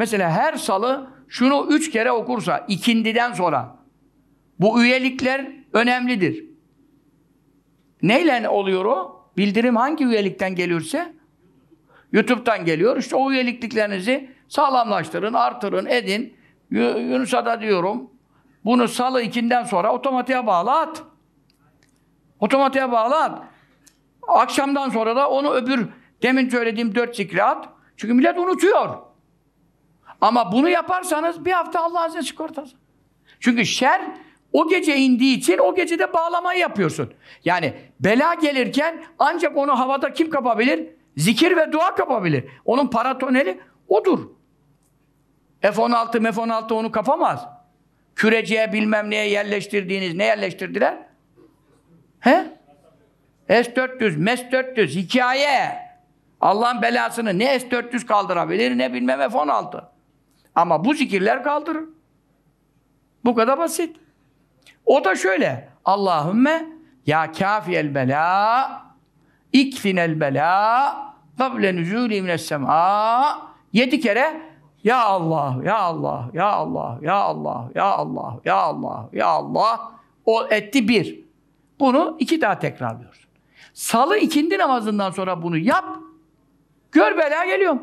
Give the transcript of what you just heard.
Mesela her salı şunu üç kere okursa, ikindiden sonra, bu üyelikler önemlidir. Neyle oluyor o? Bildirim hangi üyelikten geliyorsa? YouTube'dan geliyor. İşte o üyelikliklerinizi sağlamlaştırın, artırın, edin. Yunus'a da diyorum, bunu salı ikinden sonra otomatiğe bağla at. Otomatiğe bağla at. Akşamdan sonra da onu öbür, demin söylediğim dört zikri at. Çünkü millet unutuyor. Ama bunu yaparsanız bir hafta Allah'ın size sigortası. Çünkü şer o gece indiği için o gecede bağlamayı yapıyorsun. Yani bela gelirken ancak onu havada kim kapabilir? Zikir ve dua kapabilir. Onun paratoneli odur. F-16, F-16 onu kapamaz. Küreciye bilmem neye yerleştirdiğiniz, ne yerleştirdiler? He? S-400, MES-400, hikaye. Allah'ın belasını ne S-400 kaldırabilir, ne bilmem F-16. Ama bu zikirler kaldırır. Bu kadar basit. O da şöyle. Allahümme ya kafi el bela ikfin el bela kable nüzûli minessemâ yedi kere ya Allah, ya Allah, ya Allah, ya Allah, ya Allah, ya Allah, ya Allah o etti bir. Bunu iki daha tekrarlıyorsun. Salı ikindi namazından sonra bunu yap. Gör bela geliyor.